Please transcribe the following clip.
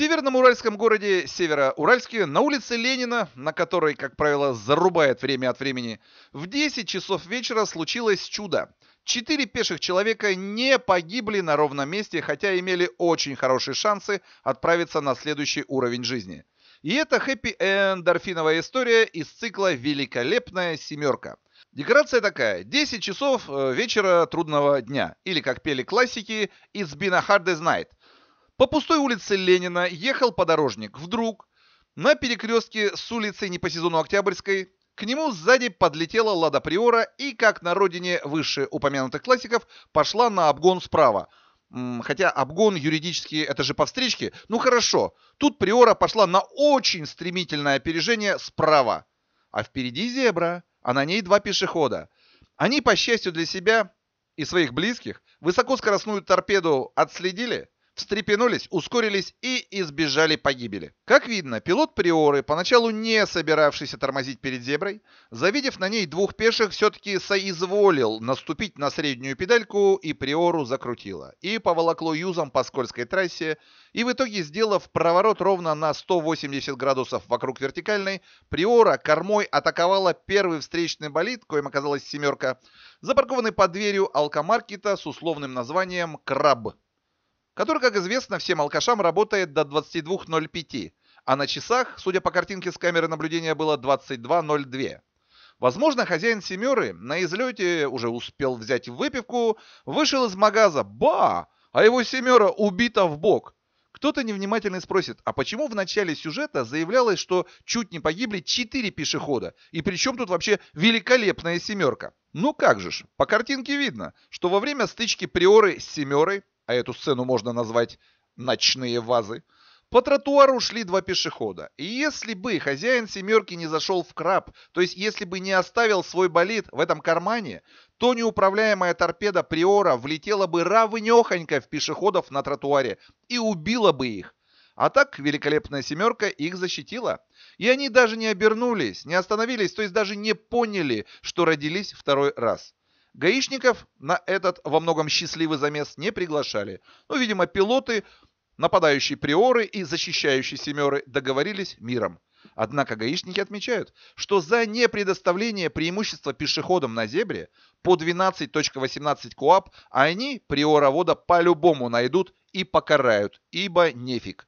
северном уральском городе Североуральске на улице Ленина, на которой, как правило, зарубает время от времени, в 10 часов вечера случилось чудо. Четыре пеших человека не погибли на ровном месте, хотя имели очень хорошие шансы отправиться на следующий уровень жизни. И это хэппи-эндорфиновая история из цикла «Великолепная семерка». Декорация такая. 10 часов э, вечера трудного дня. Или, как пели классики, «It's been a hard night». По пустой улице Ленина ехал подорожник. Вдруг на перекрестке с улицей не по сезону Октябрьской к нему сзади подлетела Лада Приора и, как на родине выше упомянутых классиков, пошла на обгон справа. Хотя обгон юридически это же по встречке. Ну хорошо, тут Приора пошла на очень стремительное опережение справа. А впереди зебра, а на ней два пешехода. Они, по счастью для себя и своих близких, высокоскоростную торпеду отследили – встрепенулись, ускорились и избежали погибели. Как видно, пилот Приоры, поначалу не собиравшийся тормозить перед зеброй, завидев на ней двух пеших, все-таки соизволил наступить на среднюю педальку и Приору закрутило. И поволокло юзом по скользкой трассе, и в итоге, сделав проворот ровно на 180 градусов вокруг вертикальной, Приора кормой атаковала первый встречный болид, коим оказалась «семерка», запаркованный под дверью алкомаркета с условным названием «Краб» который, как известно, всем алкашам работает до 22.05, а на часах, судя по картинке с камеры наблюдения, было 22.02. Возможно, хозяин «семеры» на излете уже успел взять выпивку, вышел из магаза, ба, а его «семера» убита в бок. Кто-то невнимательный спросит, а почему в начале сюжета заявлялось, что чуть не погибли четыре пешехода, и при чем тут вообще великолепная «семерка»? Ну как же ж, по картинке видно, что во время стычки Приоры с «семерой» а эту сцену можно назвать «ночные вазы», по тротуару шли два пешехода. И если бы хозяин семерки не зашел в краб, то есть если бы не оставил свой болид в этом кармане, то неуправляемая торпеда Приора влетела бы равнехонько в пешеходов на тротуаре и убила бы их. А так великолепная семерка их защитила. И они даже не обернулись, не остановились, то есть даже не поняли, что родились второй раз. Гаишников на этот во многом счастливый замес не приглашали. Ну, видимо, пилоты, нападающие приоры и защищающие семеры договорились миром. Однако гаишники отмечают, что за непредоставление преимущества пешеходам на зебре по 12.18 КОАП они приоровода по-любому найдут и покарают, ибо нефиг.